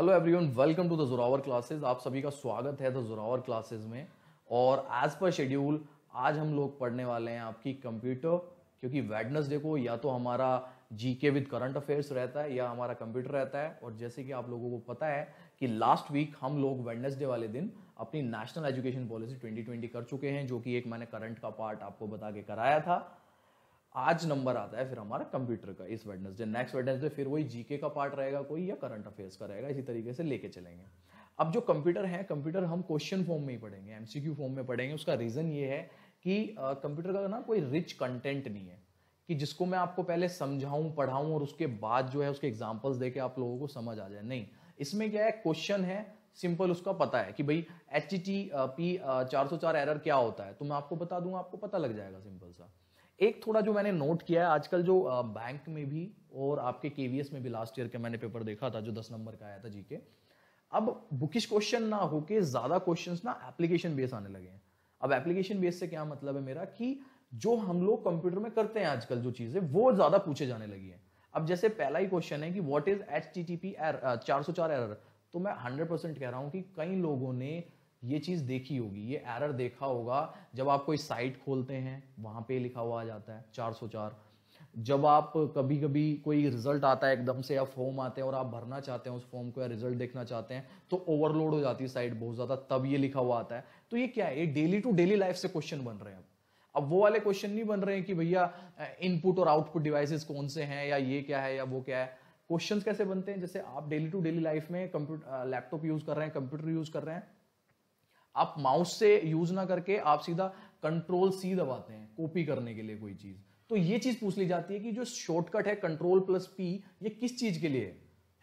Hello everyone welcome to the Zorawar classes आप सभी का स्वागत है द जोरावर क्लासेस में और एज पर शेड्यूल आज हम लोग पढ़ने वाले हैं आपकी कंप्यूटर क्योंकि वेडनेसडे को या तो हमारा जीके विद करंट अफेयर्स रहता है या हमारा कंप्यूटर रहता है और जैसे कि आप लोगों को पता है कि लास्ट वीक हम लोग वेडनेसडे वाले दिन अपनी नेशनल एजुकेशन पॉलिसी 2020 कर चुके हैं जो कि एक मैंने करंट का पार्ट आपको बता के कराया था आज नंबर आता है फिर हमारा कंप्यूटर का इस वेडनेसडे नेक्स्ट वेडनेसडे फिर वही जीके का पार्ट रहेगा कोई या करंट अफेयर्स का रहेगा इसी तरीके से लेके चलेंगे अब जो कंप्यूटर है कंप्यूटर हम क्वेश्चन फॉर्म में ही पढ़ेंगे एमसीक्यू फॉर्म में पढ़ेंगे उसका रीज़न ये है कि कंप्यूटर का ना कोई रिच कंटेंट नहीं है कि जिसको मैं आपको पहले समझाऊं पढ़ाऊं और उसके बाद जो है उसके एग्जाम्पल्स दे आप लोगों को समझ आ जाए नहीं इसमें क्या है क्वेश्चन है सिंपल उसका पता है कि भाई एच टी पी चार सौ चार एरर क्या होता है तो मैं आपको बता दूंगा आपको पता लग जाएगा सिंपल सा एक थोड़ा जो मैंने नोट किया है आजकल जो बैंक में भी और आपके के में भी लास्ट ईयर के मैंने पेपर देखा था जो दस नंबर का आया था जी अब बुकिश क्वेश्चन ना होके ज्यादा क्वेश्चन ना एप्लीकेशन बेस आने लगे हैं अब एप्लीकेशन बेस से क्या मतलब है मेरा कि जो हम लोग कंप्यूटर में करते हैं आजकल जो चीजें वो ज्यादा पूछे जाने लगी है अब जैसे पहला ही क्वेश्चन है कि what is H T T P error चार सौ चार एर तो मैं हंड्रेड परसेंट कह रहा हूं कि कई लोगों ने ये चीज़ देखी होगी ये एरर देखा होगा जब आप कोई साइट खोलते हैं वहाँ पे लिखा हुआ आ जाता है 404 जब आप कभी कभी कोई रिजल्ट आता है एकदम से या फॉर्म आते हैं और आप भरना चाहते हैं उस फॉर्म को या रिजल्ट देखना चाहते हैं तो ओवरलोड हो जाती है साइट बहुत ज़्यादा तब ये लिखा हुआ आता है तो ये क्या है ये डेली टू डेली लाइफ से क्वेश्चन बन रहे हैं अब वो वाले क्वेश्चन नहीं बन रहे हैं कि भैया इनपुट और आउटपुट डिवाइसेस कौन से हैं या ये क्या है या वो क्या है क्वेश्चंस कैसे बनते हैं जैसे आप डेली टू डेली लाइफ में कंप्यूटर लैपटॉप यूज कर रहे हैं कंप्यूटर यूज कर रहे हैं आप माउस से यूज ना करके आप सीधा कंट्रोल सी दबाते हैं कॉपी करने के लिए कोई चीज तो ये चीज पूछ ली जाती है कि जो शॉर्टकट है कंट्रोल प्लस पी ये किस चीज के लिए है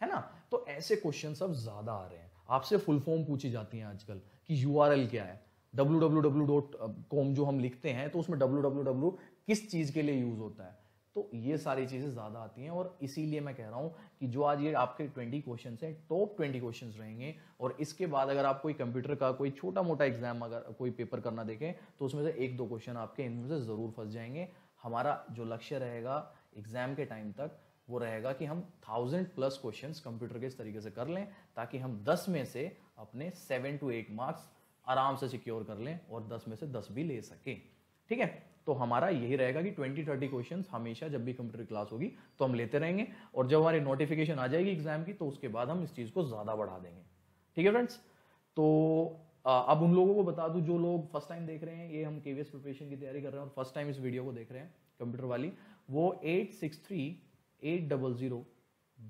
है ना तो ऐसे क्वेश्चन अब ज्यादा आ रहे हैं आपसे फुल फॉर्म पूछी जाती है आजकल कि यू क्या है डब्ल्यू जो हम लिखते हैं तो उसमें डब्ल्यू किस चीज के लिए यूज होता है तो ये सारी चीज़ें ज़्यादा आती हैं और इसीलिए मैं कह रहा हूँ कि जो आज ये आपके ट्वेंटी क्वेश्चन हैं टॉप ट्वेंटी क्वेश्चन रहेंगे और इसके बाद अगर आप कोई कंप्यूटर का कोई छोटा मोटा एग्जाम अगर कोई पेपर करना देखें तो उसमें से एक दो क्वेश्चन आपके इनमें से ज़रूर फंस जाएंगे हमारा जो लक्ष्य रहेगा एग्जाम के टाइम तक वो रहेगा कि हम थाउजेंड प्लस क्वेश्चन कंप्यूटर के इस तरीके से कर लें ताकि हम दस में से अपने सेवन टू एट मार्क्स आराम से सिक्योर कर लें और दस में से दस भी ले सकें ठीक है तो हमारा यही रहेगा कि 20 30 क्वेश्चन हमेशा जब भी कंप्यूटर क्लास होगी तो हम लेते रहेंगे और जब हमारी नोटिफिकेशन आ जाएगी एग्जाम की तो उसके बाद हम इस चीज को ज्यादा बढ़ा देंगे ठीक है फ्रेंड्स तो अब उन लोगों को बता दूं जो लोग फर्स्ट टाइम देख रहे हैं ये हम केवीएस प्रिपरेशन की तैयारी कर रहे हैं और फर्स्ट टाइम इस वीडियो को देख रहे हैं कंप्यूटर वाली वो eight six three eight double zero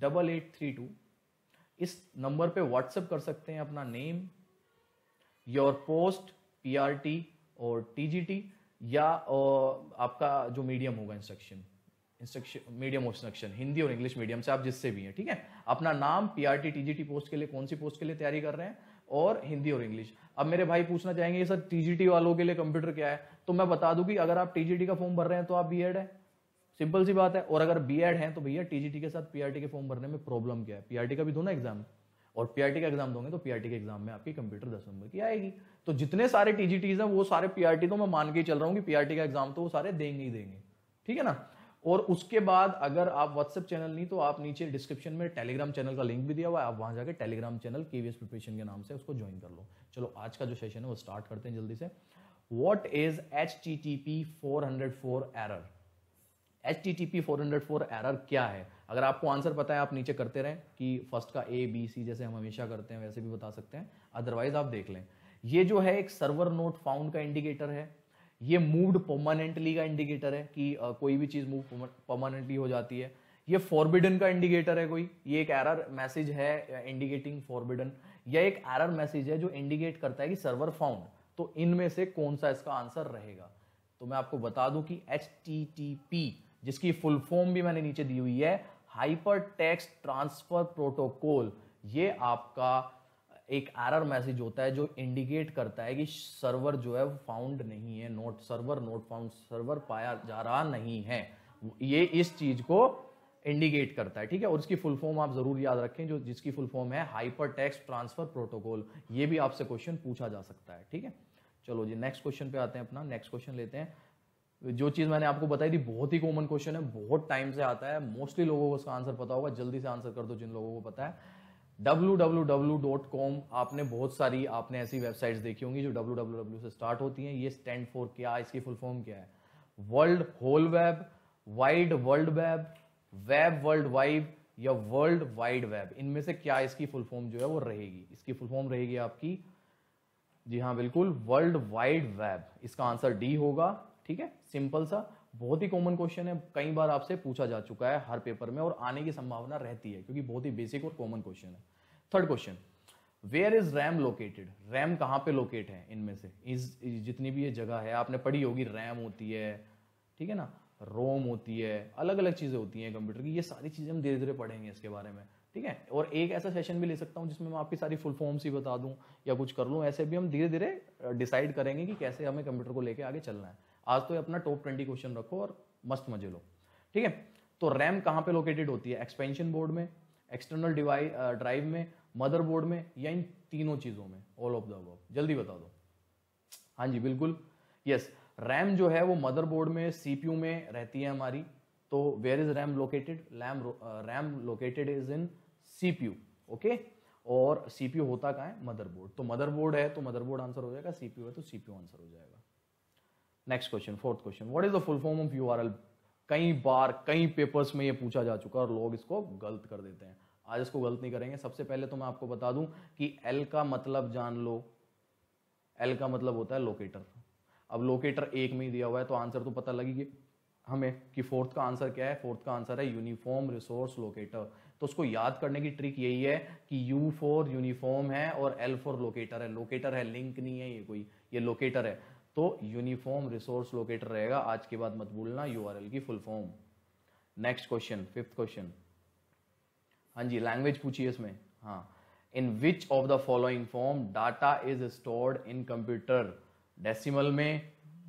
double eight three two इस नंबर पे व्हाट्सएप कर सकते हैं अपना नेम योर पोस्ट पीआरटी और टीजीटी या आपका जो मीडियम होगा instruction instruction medium of instruction Hindi और इंग्लिश मीडियम से आप जिससे भी हैं ठीक है अपना नाम पीआरटी टीजीटी पोस्ट के लिए कौन सी पोस्ट के लिए तैयारी कर रहे हैं और हिंदी और इंग्लिश अब मेरे भाई पूछना चाहेंगे सर टीजीटी वालों के लिए कंप्यूटर क्या है तो मैं बता दूं कि अगर आप टीजीटी का फॉर्म भर रहे हैं तो आप बी है सिंपल सी बात है और अगर बीएड है तो भैया टीजीटी के साथ पीआरटी के फॉर्म भरने में प्रॉब्लम क्या है पीआरटी का भी दो ना एग्जाम और पीआरटी का एग्जाम दोगे तो पीआरटी के एग्जाम में आपकी कंप्यूटर दस नंबर की आएगी तो जितने सारे टीजीटीज हैं वो सारे पीआरटी तो मैं मान के चल रहा हूँ कि पीआरटी का एग्जाम तो वो सारे देंगे ही देंगे ठीक है ना और उसके बाद अगर आप व्हाट्सएप चैनल नहीं तो आप नीचे डिस्क्रिप्शन में टेलीग्राम चैनल का लिंक भी दिया हुआ है आप वहां जाकर टेलीग्राम चैनल केवीएस प्रिपरेशन के नाम से उसको ज्वाइन कर लो चलो आज का जो सेशन है वो स्टार्ट करते हैं जल्दी से what is H T T P four hundred four error H T T P four hundred four error क्या है अगर आपको आंसर पता है आप नीचे करते रहें कि फर्स्ट का ए बी सी जैसे हम हमेशा करते हैं वैसे भी बता सकते हैं अदरवाइज आप देख लें ये जो है एक सर्वर नोट फाउंड का इंडिकेटर है ये मूव्ड परमानेंटली का इंडिकेटर है कि कोई भी चीज़ मूव परमानेंटली हो जाती है ये फॉरबिडन का इंडिकेटर है कोई ये एक एरर मैसेज है इंडिकेटिंग फॉरबिडन या एक एरर मैसेज है जो इंडिकेट करता है कि सर्वर फाउंड तो इनमें से कौन सा इसका आंसर रहेगा तो मैं आपको बता दूं कि एच जिसकी फुल फॉर्म भी मैंने नीचे दी हुई है हाइपर टेक्स्ट ट्रांसफर प्रोटोकॉल ये आपका एक एरर मैसेज होता है जो इंडिकेट करता है कि सर्वर जो है वो फाउंड नहीं है not server not found server पाया जा रहा नहीं है ये इस चीज को इंडिकेट करता है ठीक है और इसकी फुल फॉर्म आप जरूर याद रखें जो जिसकी फुल फॉर्म है हाइपर टेक्स्ट ट्रांसफर प्रोटोकॉल ये भी आपसे क्वेश्चन पूछा जा सकता है ठीक है चलो जी नेक्स्ट क्वेश्चन पे आते हैं अपना नेक्स्ट क्वेश्चन लेते हैं जो चीज़ मैंने आपको बताई थी बहुत ही कॉमन क्वेश्चन है बहुत टाइम से आता है मोस्टली लोगों को उसका आंसर पता होगा जल्दी से आंसर कर दो जिन लोगों को पता है www.com आपने बहुत सारी आपने ऐसी वेबसाइट्स देखी होंगी जो www से स्टार्ट होती हैं ये स्टैंड फॉर क्या इसकी फुल फॉर्म क्या है world whole web wide world web web world wide या वर्ल्ड वाइड वेब इनमें से क्या इसकी फुल फॉर्म जो है वो रहेगी इसकी फुल फॉर्म रहेगी आपकी जी हाँ बिल्कुल वर्ल्ड वाइड वेब इसका आंसर डी होगा ठीक है सिंपल सा बहुत ही कॉमन क्वेश्चन है कई बार आपसे पूछा जा चुका है हर पेपर में और आने की संभावना रहती है क्योंकि बहुत ही बेसिक और कॉमन क्वेश्चन है third question where is RAM located RAM कहाँ पे लोकेट है इनमें से इस जितनी भी ये जगह है आपने पढ़ी होगी रैम होती है ठीक है ना रोम होती है अलग अलग चीज़ें होती हैं कंप्यूटर की ये सारी चीज़ें हम धीरे धीरे पढ़ेंगे इसके बारे में ठीक है और एक ऐसा सेशन भी ले सकता हूँ जिसमें मैं आपकी सारी फुल फॉर्म्स ही बता दूँ या कुछ कर लूँ ऐसे भी हम धीरे धीरे डिसाइड करेंगे कि कैसे हमें कंप्यूटर को लेकर आगे चलना है आज तो अपना टॉप ट्वेंटी क्वेश्चन रखो और मस्त मजे लो ठीक है तो रैम कहाँ पे लोकेटेड होती है एक्सपेंशन बोर्ड में एक्सटर्नल डिवाइस ड्राइव में मदरबोर्ड में या इन तीनों चीज़ों में ऑल ऑफ द जल्दी बता दो हाँ जी बिल्कुल यस रैम जो है वो मदरबोर्ड में सीपीयू में रहती है हमारी तो where is RAM located RAM RAM located is in CPU okay और सीपीयू होता कहाँ है मदरबोर्ड तो मदरबोर्ड है तो मदरबोर्ड आंसर हो जाएगा सीपीयू है तो सीपीयू आंसर हो जाएगा next question fourth question what is the full form of URL कई बार कई पेपर्स में ये पूछा जा चुका है और लोग इसको गलत कर देते हैं आज इसको गलत नहीं करेंगे सबसे पहले तो मैं आपको बता दूं कि एल का मतलब जान लो एल का मतलब होता है लोकेटर अब लोकेटर एक में ही दिया हुआ है तो आंसर तो पता लगेगी हमें कि फोर्थ का आंसर क्या है फोर्थ का आंसर है यूनिफॉर्म रिसोर्स लोकेटर तो उसको याद करने की ट्रिक यही है कि यू फॉर यूनिफॉर्म है और एल फोर लोकेटर है लोकेटर है लिंक नहीं है ये कोई ये लोकेटर है तो यूनिफॉर्म रिसोर्स लोकेटर रहेगा आज के बाद मत भूलना यू की full form next question fifth question हाँ जी लैंग्वेज पूछिए इसमें हाँ in which of the following form data is stored in computer decimal में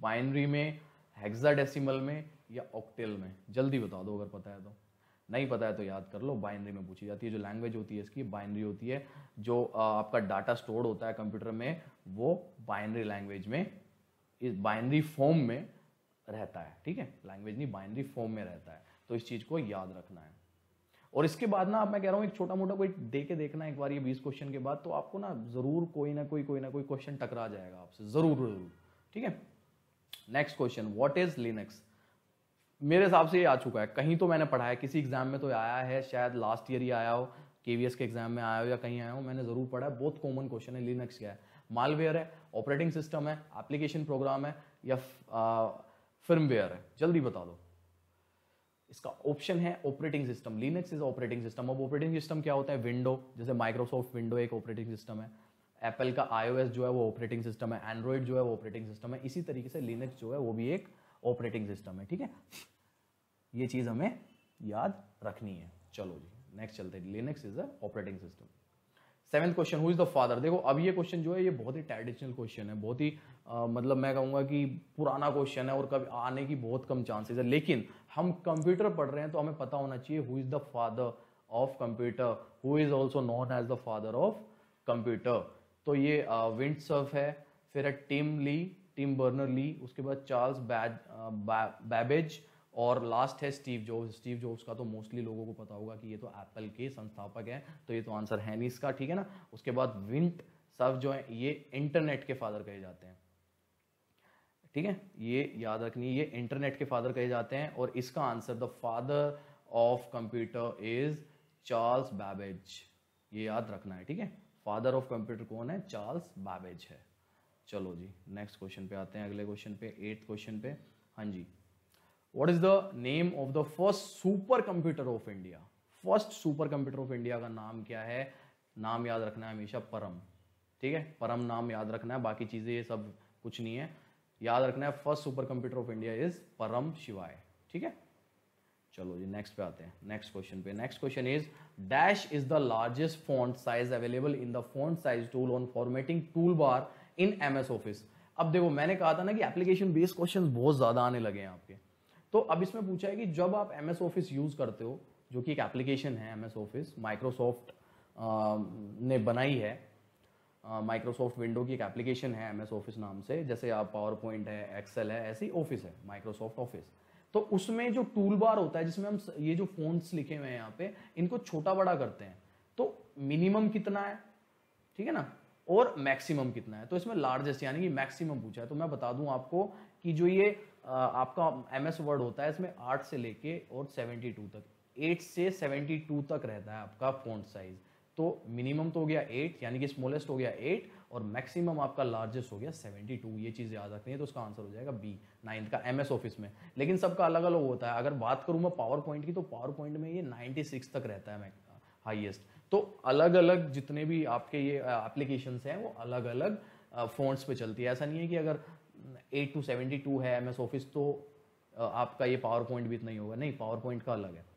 बाइनरी में हेक्साडेसिमल में या ऑक्टेल में जल्दी बता दो अगर पता है तो नहीं पता है तो याद कर लो बाइनरी में पूछी जाती है जो लैंग्वेज होती है इसकी बाइनरी होती है जो आपका डाटा स्टोर होता है कंप्यूटर में वो बाइनरी लैंग्वेज में इस बाइनरी फॉर्म में रहता है ठीक है लैंग्वेज नहीं बाइनरी फॉर्म में रहता है तो इस चीज़ को याद रखना है और इसके बाद ना आप मैं कह रहा हूँ एक छोटा मोटा कोई दे के देखना एक बार ये बीस क्वेश्चन के बाद तो आपको ना ज़रूर कोई ना कोई कोई ना कोई क्वेश्चन टकरा जाएगा आपसे ज़रूर ज़रूर ठीक है next question what is Linux मेरे हिसाब से ये आ चुका है कहीं तो मैंने पढ़ा है किसी एग्जाम में तो आया है शायद लास्ट ईयर ही आया हो के के एग्जाम में आया हो या कहीं आया हो मैंने ज़रूर पढ़ा है बहुत कॉमन क्वेश्चन है लिनक्स क्या है मालवेयर है ऑपरेटिंग सिस्टम है एप्लीकेशन प्रोग्राम है या फिल्मवेयर है जल्दी बता दो इसका ऑप्शन है operating system Linux is operating system अब ऑपरेटिंग सिस्टम क्या होता है विंडो जैसे माइक्रोसॉफ्ट विंडो एक ऑपरेटिंग सिस्टम है एप्पल का आईओएस जो है वो ऑपरेटिंग सिस्टम है एंड्रॉइड जो है वो ऑपरेटिंग सिस्टम है इसी तरीके से लिनक्स जो है वो भी एक ऑपरेटिंग सिस्टम है ठीक है ये चीज़ हमें याद रखनी है चलो जी नेक्स्ट चलते हैं Linux is a operating system seventh question who is the father देखो अब ये क्वेश्चन जो है ये बहुत ही ट्रेडिशनल क्वेश्चन है बहुत ही मतलब मैं कहूँगा कि पुराना क्वेश्चन है और कभी आने की बहुत कम चांसेस है लेकिन हम कंप्यूटर पढ़ रहे हैं तो हमें पता होना चाहिए who is the father of computer who is also known as the father of computer तो ये विंट सर्फ है फिर है Tim Lee Tim Berner Lee उसके बाद चार्ल्स बैज बैबेज और लास्ट है स्टीव जॉब्स स्टीव जॉब्स का तो मोस्टली लोगों को पता होगा कि ये तो एप्पल के संस्थापक हैं तो ये तो आंसर है नहीं इसका ठीक है ना उसके बाद विंट सब जो है ये इंटरनेट के फादर कहे जाते हैं ठीक है ये याद रखनी ये इंटरनेट के फादर कहे जाते हैं और इसका answer the father of computer is Charles Babbage ये याद रखना है ठीक है फादर ऑफ कंप्यूटर कौन है चार्ल्स बैबेज है चलो जी नेक्स्ट क्वेश्चन पे आते हैं अगले क्वेश्चन पे एट क्वेश्चन पे हाँ जी what is the name of the first super computer of India first super computer of India का नाम क्या है नाम याद रखना है हमेशा परम ठीक है परम नाम याद रखना है बाकी चीजें ये सब कुछ नहीं है याद रखना है first super computer of India is Param Shivay ठीक है चलो जी नेक्स्ट पे आते हैं नेक्स्ट क्वेश्चन पे next question is dash is the largest font size available in the font size tool on formatting tool bar in M office अब देखो मैंने कहा था ना कि एप्लीकेशन बेस्ड क्वेश्चन बहुत ज्यादा आने लगे हैं आपके तो अब इसमें पूछा है कि जब आप एम एस ऑफिस यूज़ करते हो जो कि एक एप्लीकेशन है एम एस ऑफिस माइक्रोसॉफ्ट ने बनाई है माइक्रोसॉफ्ट विंडो की एक एप्लीकेशन है एम एस ऑफिस नाम से जैसे आप पावर पॉइंट है एक्सेल है ऐसी ऑफिस है माइक्रोसॉफ्ट ऑफिस तो उसमें जो टूल बार होता है जिसमें हम ये जो फोन्स लिखे हुए हैं यहाँ पे इनको छोटा बड़ा करते हैं तो मिनिमम कितना है ठीक है ना और मैक्सिमम कितना है तो इसमें लार्जेस्ट यानी कि मैक्सिमम पूछा है तो मैं बता दूं आपको कि जो ये आपका एम एस वर्ड होता है इसमें आठ से लेके और सेवेंटी टू तक एट से सेवेंटी टू तक रहता है आपका फोन साइज़ तो मिनिमम तो हो गया एट यानी कि स्मॉलेस्ट हो गया एट और मैक्सिमम आपका लार्जेस्ट हो गया सेवेंटी टू ये चीज याद रखनी है तो उसका आंसर हो जाएगा बी नाइन्थ का एम एस ऑफिस में लेकिन सबका अलग अलग होता है अगर बात करूँ मैं पावर पॉइंट की तो पावर पॉइंट में ये नाइन्टी सिक्स तक रहता है हाइएस्ट तो अलग अलग जितने भी आपके ये एप्लीकेशन हैं वो अलग अलग फ़ोन्स पे चलती है ऐसा नहीं है कि अगर एट टू सेवेंटी टू है एम एस ऑफिस तो आपका ये पावर पॉइंट भी इतना ही होगा नहीं पावर पॉइंट का अलग है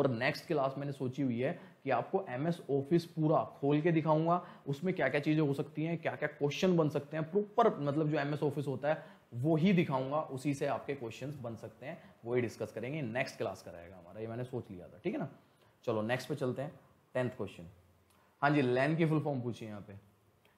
और नेक्स्ट क्लास मैंने सोची हुई है कि आपको एम एस ऑफिस पूरा खोल के दिखाऊंगा उसमें क्या क्या चीज़ें हो सकती हैं क्या क्या क्वेश्चन बन सकते हैं प्रॉपर मतलब जो एम एस ऑफिस होता है वो ही दिखाऊंगा उसी से आपके क्वेश्चन बन सकते हैं वही डिस्कस करेंगे नेक्स्ट क्लास का रहेगा हमारा ये मैंने सोच लिया था ठीक है ना चलो नेक्स्ट पे चलते हैं टेंथ क्वेश्चन हाँ जी लैन की फुल फॉर्म पूछिए यहाँ पे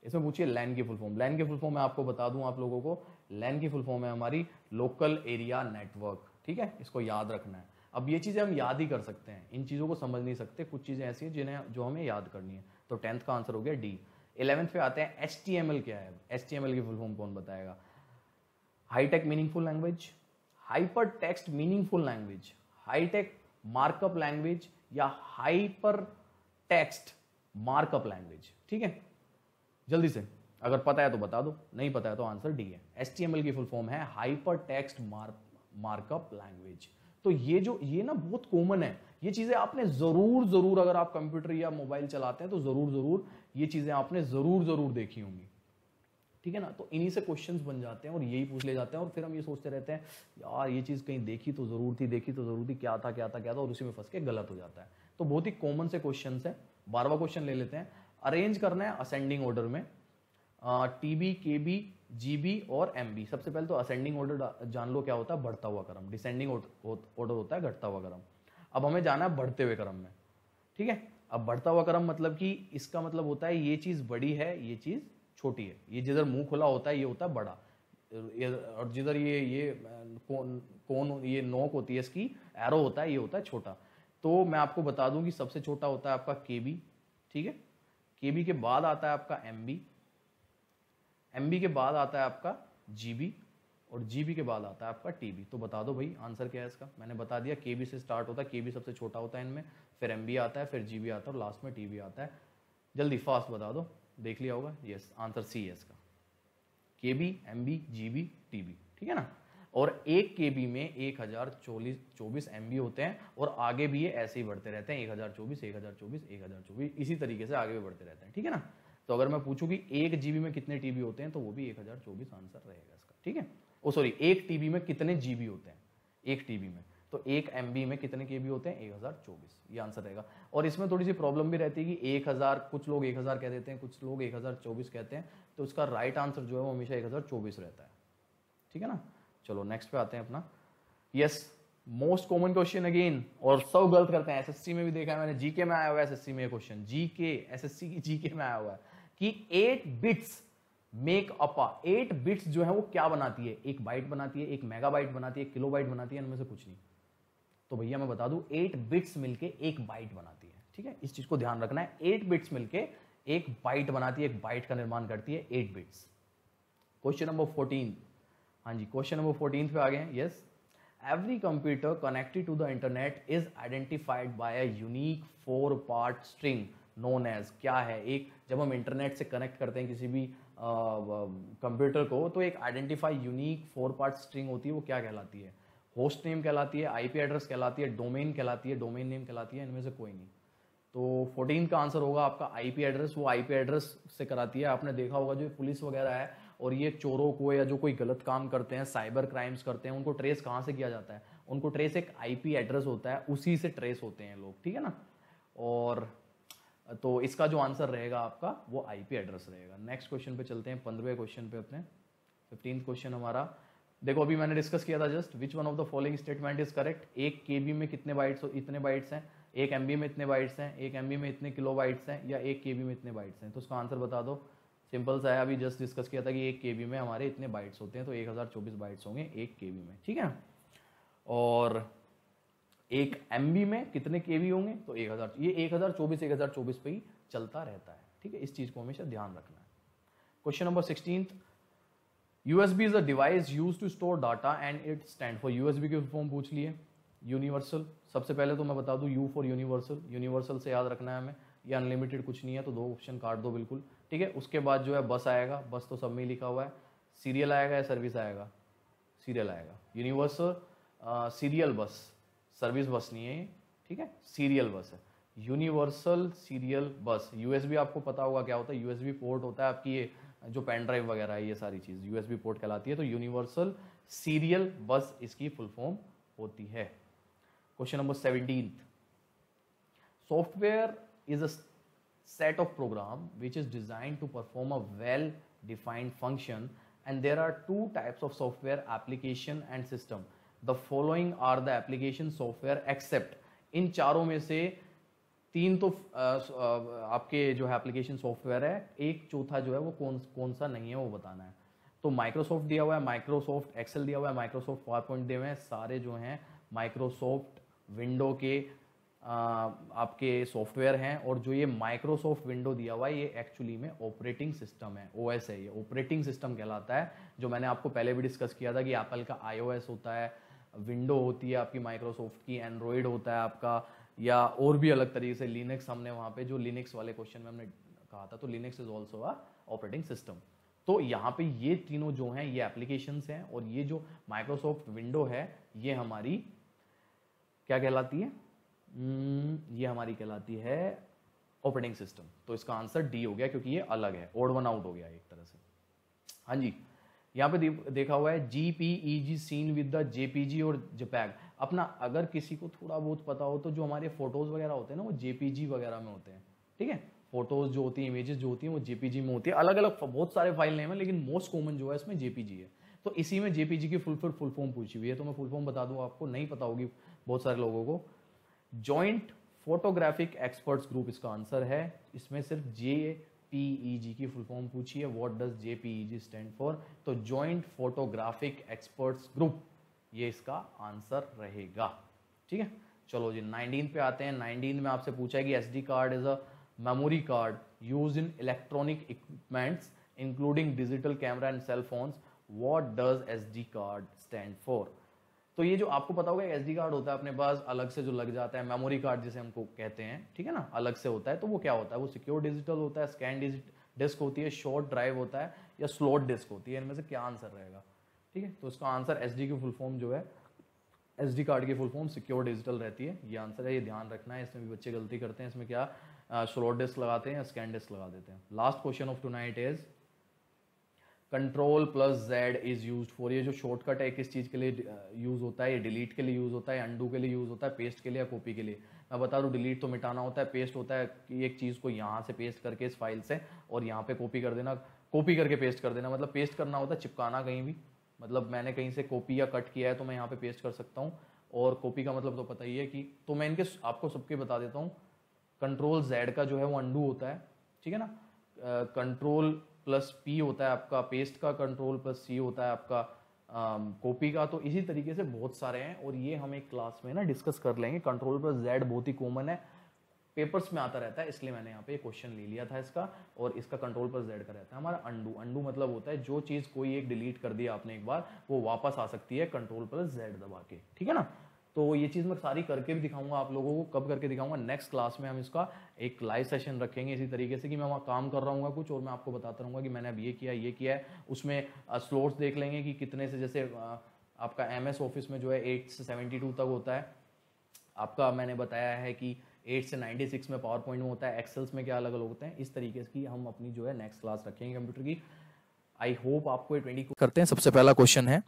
इसमें पूछिए लैन की फुल फॉर्म लैन की फुल फॉर्म मैं आपको बता दूं आप लोगों को लैन की फुल फॉर्म है हमारी लोकल एरिया नेटवर्क ठीक है इसको याद रखना है अब ये चीज़ें हम याद ही कर सकते हैं इन चीज़ों को समझ नहीं सकते कुछ चीज़ें ऐसी हैं जिन्हें जो हमें याद करनी है तो टेंथ का आंसर हो गया डी इलेवंथ पे आते हैं एच क्या है एच की फुल फॉर्म कौन बताएगा hitech meaningful language hyper text meaningful language hitech markup language या हाइपर टेक्स्ट मार्कअप लैंग्वेज ठीक है जल्दी से अगर पता है तो बता दो नहीं पता है तो आंसर डी है एस टी एम एल की फुल फॉर्म है हाइपर टेक्स्ट मार्कअप लैंग्वेज तो ये जो ये ना बहुत कॉमन है ये चीजें आपने जरूर जरूर अगर आप कंप्यूटर या मोबाइल चलाते हैं तो जरूर जरूर ये चीजें आपने जरूर जरूर देखी होंगी ठीक है ना तो इन्हीं से क्वेश्चंस बन जाते हैं और यही पूछ ले जाते हैं और फिर हम ये सोचते रहते हैं यार ये चीज़ कहीं देखी तो ज़रूर थी देखी तो ज़रूर थी क्या था क्या था क्या था और उसी में फंस के गलत हो जाता है तो बहुत ही कॉमन से क्वेश्चन है बारवा क्वेश्चन ले लेते हैं अरेंज करना है असेंडिंग ऑर्डर में T B K B G B और एम बी सबसे पहले तो असेंडिंग ऑर्डर जान लो क्या होता है बढ़ता हुआ क्रम डिसेंडिंग ऑर्डर होता है घटता हुआ क्रम अब हमें जाना है बढ़ते हुए क्रम में ठीक है अब बढ़ता हुआ क्रम मतलब कि इसका मतलब होता है ये चीज़ बड़ी है ये चीज़ छोटी है ये जिधर मुंह खुला होता है ये होता है बड़ा और जिधर ये ये कौन कौन ये नोक होती है इसकी एरो होता है ये होता है छोटा तो मैं आपको बता दूं कि सबसे छोटा होता है आपका के बी ठीक है के के बाद आता है आपका एम बी के बाद आता है आपका जी और जीबी के बाद आता है आपका टीबी तो बता दो भाई आंसर क्या है इसका मैंने बता दिया बी से स्टार्ट होता है बी सबसे छोटा होता है इनमें फिर बी आता है फिर बी आता है और लास्ट में टीबी आता है जल्दी फास्ट बता दो देख लिया होगा यस आंसर सी है इसका केबी एमबी बी टीबी ठीक है ना और एक के बी में एक हजार चौबीस चौबीस एम बी होते हैं और आगे भी ये ऐसे ही बढ़ते रहते हैं एक हजार चौबीस एक हजार चौबीस एक हजार चौबीस इसी तरीके से आगे भी बढ़ते रहते हैं ठीक है ना तो अगर मैं पूछूँ कि एक जीबी में कितने टीबी होते हैं तो वो भी एक हजार चौबीस आंसर रहेगा इसका ठीक है ओ सॉरी एक टीबी में कितने जीबी होते हैं एक टीबी में तो एक एम में कितने के बी होते हैं एक हजार चौबीस ये आंसर रहेगा और इसमें थोड़ी सी प्रॉब्लम भी रहती है कि हजार कुछ लोग एक हजार कह देते हैं कुछ लोग एक हजार चौबीस कहते हैं तो उसका राइट आंसर जो है वो हमेशा एक हजार चौबीस रहता है ठीक है ना चलो नेक्स्ट पे आते हैं अपना yes most common question again और सब गलत करते हैं एसएससी में भी देखा है मैंने जीके में आया हुआ है एसएससी में क्वेश्चन जीके एसएससी की जीके में आया हुआ है कि eight bits make up eight bits जो है वो क्या बनाती है एक बाइट बनाती है एक मेगा बाइट बनाती है किलो बाइट बनाती है इनमें से कुछ नहीं तो भैया मैं बता दू एट बिट्स मिलकर एक बाइट बनाती है ठीक है इस चीज को ध्यान रखना है एट बिट्स मिलकर एक बाइट बनाती है एक बाइट का निर्माण करती है eight bits question number fourteen हाँ जी क्वेश्चन नंबर फोर्टीन पे आ गए हैं yes every computer connected to the internet is identified by a unique four part string known as क्या है एक जब हम इंटरनेट से कनेक्ट करते हैं किसी भी कंप्यूटर को तो एक identify unique four part string होती है वो क्या कहलाती है होस्ट नेम कहलाती है आईपी एड्रेस कहलाती है डोमेन कहलाती है डोमेन नेम कहलाती है इनमें से कोई नहीं तो फोर्टीन का आंसर होगा आपका आईपी एड्रेस वो आईपी एड्रेस से कराती है आपने देखा होगा जो पुलिस वगैरह है और ये चोरों को या जो कोई गलत काम करते हैं साइबर क्राइम्स करते हैं उनको ट्रेस कहाँ से किया जाता है उनको ट्रेस एक आईपी एड्रेस होता है उसी से ट्रेस होते हैं लोग ठीक है ना और तो इसका जो आंसर रहेगा आपका वो आईपी एड्रेस रहेगा नेक्स्ट क्वेश्चन पे चलते हैं पंद्रह क्वेश्चन पे अपने फिफ्टींथ क्वेश्चन हमारा देखो अभी मैंने डिस्कस किया था just which one of the following statement is correct एक के में कितने बाइट्स इतने बाइट्स हैं एक एम में इतने बाइट्स हैं एक एम में इतने किलो बाइट्स हैं या एक के में इतने बाइट्स हैं तो उसका आंसर बता दो सिंपल सा है अभी जस्ट डिस्कस किया था कि एक के में हमारे इतने बाइट्स होते हैं तो एक हज़ार चौबीस बाइट्स होंगे एक के में ठीक है और एक एम में कितने के होंगे तो एक हज़ार ये एक हज़ार चौबीस एक हज़ार चौबीस पे ही चलता रहता है ठीक है इस चीज़ को हमेशा ध्यान रखना है question number sixteen a device use to store data and it stand for U S B के फॉर्म पूछ लिए यूनिवर्सल सबसे पहले तो मैं बता दूँ यू फॉर यूनिवर्सल यूनिवर्सल से याद रखना है हमें ये अनलिमिटेड कुछ नहीं है तो दो ऑप्शन काट दो बिल्कुल ठीक है उसके बाद जो है बस आएगा बस तो सब में लिखा हुआ है सीरियल आएगा या सर्विस आएगा सीरियल आएगा यूनिवर्स सीरियल बस सर्विस बस नहीं है ठीक है सीरियल बस है यूनिवर्सल सीरियल बस यूएसबी आपको पता होगा क्या होता है यूएसबी पोर्ट होता है आपकी ये जो पेन ड्राइव वगैरह है ये सारी चीज़ यूएसबी पोर्ट कहलाती है तो यूनिवर्सल सीरियल बस इसकी फुल फॉर्म होती है question number seventeen software is a set of program which is designed to perform a well defined function and there are two types of software application and system the following are the application software except इन चारों में से तीन तो आपके जो है application software है एक चौथा जो है वो कौन कौन सा नहीं है वो बताना है तो माइक्रोसॉफ्ट दिया हुआ है माइक्रोसॉफ्ट एक्सेल दिया हुआ है माइक्रोसॉफ्ट पावर पॉइंट दिए हुए हैं सारे जो हैं माइक्रोसॉफ्ट विंडो के आपके सॉफ्टवेयर हैं और जो ये माइक्रोसॉफ्ट विंडो दिया हुआ है ये एक्चुअली में ऑपरेटिंग सिस्टम है ओ है ये ऑपरेटिंग सिस्टम कहलाता है जो मैंने आपको पहले भी डिस्कस किया था कि एप्पल का आई होता है विंडो होती है आपकी माइक्रोसॉफ्ट की एंड्रॉयड होता है आपका या और भी अलग तरीके से लिनक्स हमने वहाँ पे जो लिनक्स वाले क्वेश्चन में हमने कहा था तो Linux is also a operating system तो यहाँ पे ये तीनों जो हैं ये एप्लीकेशन हैं और ये जो माइक्रोसॉफ्ट विंडो है ये हमारी क्या कहलाती है हम्म, ये हमारी कहलाती है ऑपरेटिंग सिस्टम तो इसका आंसर डी हो गया क्योंकि ये अलग है ओड वन आउट हो गया एक तरह से हाँ जी यहाँ पे देखा हुआ है G P E G seen with the J P G और जपैग अपना अगर किसी को थोड़ा बहुत पता हो तो जो हमारे फोटोज वगैरह होते हैं ना वो जे पी जी वगैरह में होते हैं ठीक है फोटोज जो होती है इमेजेस जो होती हैं वो जेपीजी में होती है अलग अलग बहुत सारे फाइल नेम है लेकिन मोस्ट कॉमन जो है इसमें जेपीजी है तो इसी में जेपीजी की फुल फुल फुल फॉर्म पूछी हुई है तो मैं फुल फॉर्म बता दूँ आपको नहीं पता होगी बहुत सारे लोगों को जॉइंट फोटोग्राफिक एक्सपर्ट्स ग्रुप इसका आंसर है इसमें सिर्फ जे जी e की फुल फॉर्म पूछी है what does J G stand for तो जॉइंट फोटोग्राफिक एक्सपर्ट्स ग्रुप ये इसका आंसर रहेगा ठीक है चलो जी नाइनटीन पे आते हैं नाइनटीन में आपसे पूछा है कि D card is a memory card use in electronic equipments including digital camera and cell phones what does S D card stand for तो ये जो आपको पता होगा एस डी कार्ड होता है अपने पास अलग से जो लग जाता है मेमोरी कार्ड जिसे हमको कहते हैं ठीक है ना अलग से होता है तो वो क्या होता है वो सिक्योर डिजिटल होता है स्कैन डिस्क होती है शॉर्ट ड्राइव होता है या स्लोट डिस्क होती है इनमें से क्या आंसर रहेगा ठीक है तो इसका आंसर एस की फुल फॉर्म जो है एस कार्ड की फुल फॉर्म सिक्योर डिजिटल रहती है ये आंसर है ये ध्यान रखना है इसमें भी बच्चे गलती करते हैं इसमें क्या स्लोट डिस्क लगाते हैं या स्कैन डिस्क लगा देते हैं last question of tonight is control plus Z is use for ये जो शॉर्टकट है किस चीज़ के लिए यूज होता है ये डिलीट के लिए यूज होता है अंडू के लिए यूज होता है पेस्ट के लिए या कॉपी के लिए मैं बता दूँ डिलीट तो मिटाना होता है पेस्ट होता है कि एक चीज़ को यहाँ से पेस्ट करके इस फाइल से और यहाँ पे कॉपी कर देना कॉपी करके पेस्ट कर देना मतलब पेस्ट करना होता है चिपकाना कहीं भी मतलब मैंने कहीं से कॉपी या कट किया है तो मैं यहाँ पे पेस्ट कर सकता हूँ और कॉपी का मतलब तो पता ही है कि तो मैं इनके आपको सबके बता देता हूँ कंट्रोल जेड का जो है वो अंडू होता है ठीक है ना कंट्रोल uh, प्लस पी होता है आपका पेस्ट का कंट्रोल प्लस सी होता है आपका कॉपी um, का तो इसी तरीके से बहुत सारे हैं और ये हम एक क्लास में ना डिस्कस कर लेंगे कंट्रोल प्लस जेड बहुत ही कॉमन है पेपर्स में आता रहता है इसलिए मैंने यहाँ पे क्वेश्चन ले लिया था इसका और इसका कंट्रोल प्लस जेड का रहता है हमारा अंडू अंडू मतलब होता है जो चीज़ कोई एक डिलीट कर दिया आपने एक बार वो वापस आ सकती है कंट्रोल प्लस जेड दबा के ठीक है ना तो ये चीज़ मैं सारी करके भी दिखाऊंगा आप लोगों को कब करके दिखाऊंगा नेक्स्ट क्लास में हम इसका एक लाइव सेशन रखेंगे इसी तरीके से कि मैं वहाँ काम कर रहा हूँ कुछ और मैं आपको बताता रहूँगा कि मैंने अब ये किया ये किया है उसमें स्लोट्स देख लेंगे कि कितने से जैसे आपका एम ऑफिस में जो है एट से सेवेंटी तक होता है आपका मैंने बताया है कि 8 से नाइन्टी सिक्स में पावर पॉइंट में होता है एक्सेल्स में क्या अलग अलग होते हैं इस तरीके की हम अपनी जो है नेक्स्ट क्लास रखेंगे कंप्यूटर की आई होप आपको ये ट्वेंटी करते हैं सबसे पहला क्वेश्चन है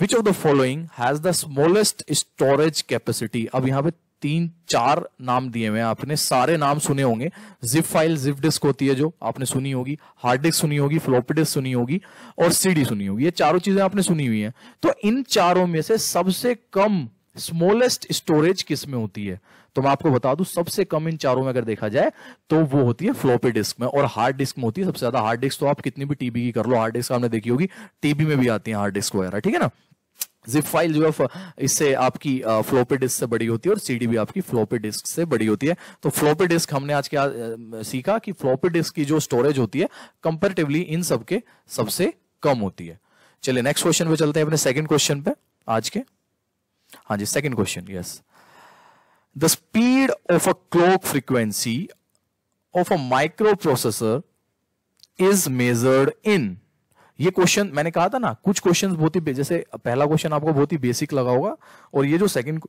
which of the following has the smallest storage capacity अब यहाँ पे तीन चार नाम दिए हुए हैं आपने सारे नाम सुने होंगे जिप फाइल जिप डिस्क होती है जो आपने सुनी होगी हार्ड डिस्क सुनी होगी फ्लॉपी डिस्क सुनी होगी और सीडी सुनी होगी ये चारों चीजें आपने सुनी हुई हैं तो इन चारों में से सबसे कम स्मॉलेस्ट स्टोरेज किस में होती है तो मैं आपको बता दूं सबसे कम इन चारों में अगर देखा जाए तो वो होती है फ्लॉपी डिस्क में और हार्ड डिस्क में होती है सबसे ज्यादा हार्ड डिस्क तो आप कितनी भी टीबी की कर लो हार्ड डिस्क आपने देखी होगी टीबी में भी आती है हार्ड डिस्क वगैरह ठीक है ना जिप फाइल जो है इससे आपकी फ्लोपी डिस्क से बड़ी होती है और सीडी भी आपकी फ्लोपी डिस्क से बड़ी होती है तो फ्लोपी डिस्क हमने आज क्या सीखा कि फ्लोपी डिस्क की जो स्टोरेज होती है कंपेरेटिवली इन सबके सबसे कम होती है चलिए नेक्स्ट क्वेश्चन पे चलते हैं अपने सेकंड क्वेश्चन पे आज के हाँ जी second question yes yes. the speed of a clock frequency of a microprocessor is measured in ये क्वेश्चन मैंने कहा था ना कुछ क्वेश्चन बहुत ही जैसे पहला क्वेश्चन आपको बहुत ही बेसिक लगा होगा और ये जो सेकंड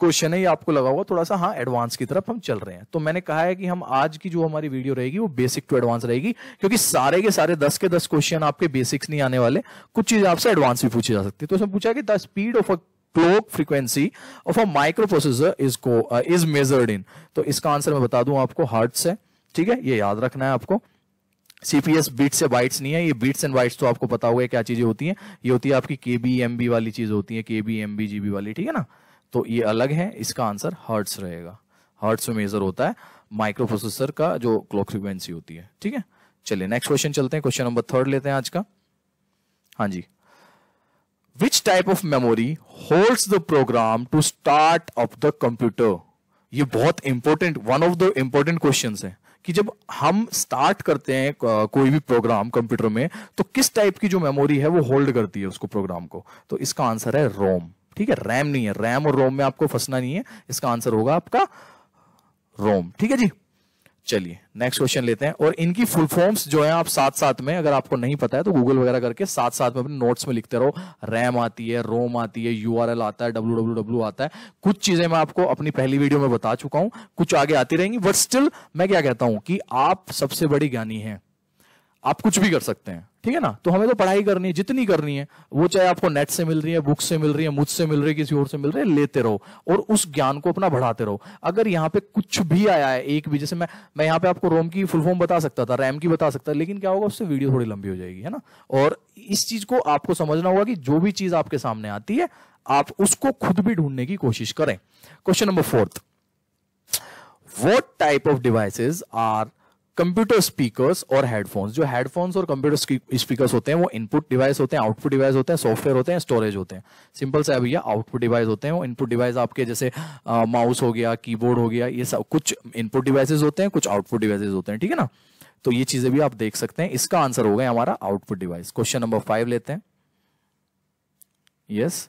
क्वेश्चन है ये आपको लगा होगा थोड़ा सा हाँ एडवांस की तरफ हम चल रहे हैं तो मैंने कहा है कि हम आज की जो हमारी वीडियो रहेगी वो बेसिक टू एडवांस रहेगी क्योंकि सारे के सारे दस के दस क्वेश्चन आपके बेसिक्स नहीं आने वाले कुछ चीज आपसे एडवांस भी पूछी जा सकती है तो उसमें पूछा कि the speed of a clock frequency of a microprocessor is को इज मेजर्ड इन तो इसका आंसर मैं बता दूं आपको हार्ट से ठीक है ये याद रखना है आपको सीपीएस बीट्स से बाइट्स नहीं है ये बीट्स एंड बाइट्स तो आपको पता होगा क्या चीजें होती हैं ये होती है आपकी के बी एम बी वाली चीज होती है के बी एम बी जीबी वाली ठीक है ना तो ये अलग है इसका आंसर हर्ट्स रहेगा हर्ट्स में मेजर होता है माइक्रो प्रोसेसर का जो क्लॉक फ्रिक्वेंसी होती है ठीक है चलिए नेक्स्ट क्वेश्चन चलते हैं क्वेश्चन नंबर थर्ड लेते हैं आज का हाँ जी which type of memory holds the program to start up the computer ये बहुत important one of the important question है कि जब हम स्टार्ट करते हैं कोई भी प्रोग्राम कंप्यूटर में तो किस टाइप की जो मेमोरी है वो होल्ड करती है उसको प्रोग्राम को तो इसका आंसर है रोम ठीक है रैम नहीं है रैम और रोम में आपको फंसना नहीं है इसका आंसर होगा आपका रोम ठीक है जी चलिए नेक्स्ट क्वेश्चन लेते हैं और इनकी फुल फॉर्म्स जो है आप साथ साथ में अगर आपको नहीं पता है तो गूगल वगैरह करके साथ साथ में अपने नोट्स में लिखते रहो रैम आती है रोम आती है यू आता है डब्ल्यू आता है कुछ चीजें मैं आपको अपनी पहली वीडियो में बता चुका हूं कुछ आगे आती रहेंगी बट स्टिल मैं क्या कहता हूं कि आप सबसे बड़ी ज्ञानी है आप कुछ भी कर सकते हैं ठीक है ना तो हमें तो पढ़ाई करनी है जितनी करनी है वो चाहे आपको नेट से मिल रही है बुक से मिल रही है मुझसे मिल रही है किसी और से मिल रही है लेते रहो और उस ज्ञान को अपना बढ़ाते रहो अगर यहाँ पे कुछ भी आया है एक भी जैसे मैं मैं यहाँ पे आपको रोम की फुल फॉर्म बता सकता था रैम की बता सकता लेकिन क्या होगा उससे वीडियो थोड़ी लंबी हो जाएगी है ना और इस चीज को आपको समझना होगा कि जो भी चीज आपके सामने आती है आप उसको खुद भी ढूंढने की कोशिश करें question number fourth what type of devices are computer speakers और हेडफोन्स जो हेडफोन्स और कंप्यूटर स्पीकर्स होते हैं वो इनपुट डिवाइस होते हैं आउटपुट डिवाइस होते हैं सॉफ्टवेयर होते हैं स्टोरेज होते हैं सिंपल सा भैया आउटपुट डिवाइस होते हैं वो इनपुट डिवाइस आपके जैसे माउस हो गया कीबोर्ड हो गया ये सब कुछ इनपुट डिवाइसेज होते हैं कुछ आउटपुट डिवाइसेज होते हैं ठीक है ना तो ये चीजें भी आप देख सकते हैं इसका आंसर हो गया हमारा output device question number five लेते हैं yes yes.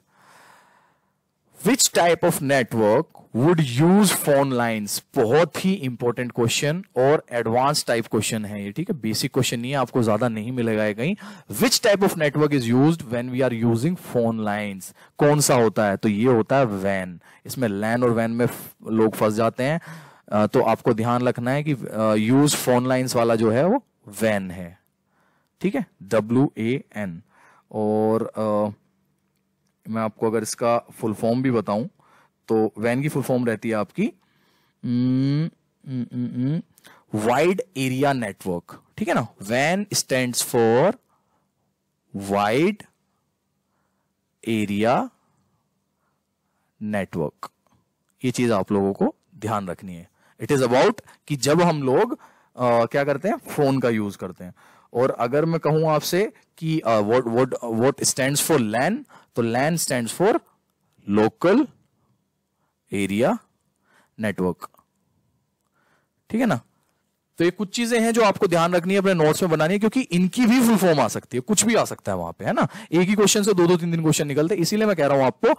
Which type of network would use phone lines बहुत ही इंपॉर्टेंट क्वेश्चन और एडवांस टाइप क्वेश्चन है ये ठीक है बेसिक क्वेश्चन नहीं है आपको ज्यादा नहीं मिलेगा कहीं which type of network is use when we are using phone lines कौन सा होता है तो ये होता है वैन इसमें लैन और वैन में लोग फंस जाते हैं तो आपको ध्यान रखना है कि यूज फोन लाइन्स वाला जो है वो वैन है ठीक है डब्ल्यू ए एन और uh, मैं आपको अगर इसका फुल फॉर्म भी बताऊं तो वैन की फुल फॉर्म रहती है आपकी वाइड एरिया नेटवर्क ठीक है ना वैन stand for wide area network ये चीज आप लोगों को ध्यान रखनी है इट इज अबाउट कि जब हम लोग आ, क्या करते हैं फोन का यूज करते हैं और अगर मैं कहूं आपसे कि what what what stand for LAN तो LAN stand for local area network ठीक है ना तो ये कुछ चीजें हैं जो आपको ध्यान रखनी है अपने नोट्स में बनानी है क्योंकि इनकी भी फुल फॉर्म आ सकती है कुछ भी आ सकता है वहां पे है ना एक ही क्वेश्चन से दो दो तीन तीन क्वेश्चन निकलते हैं इसीलिए मैं कह रहा हूं आपको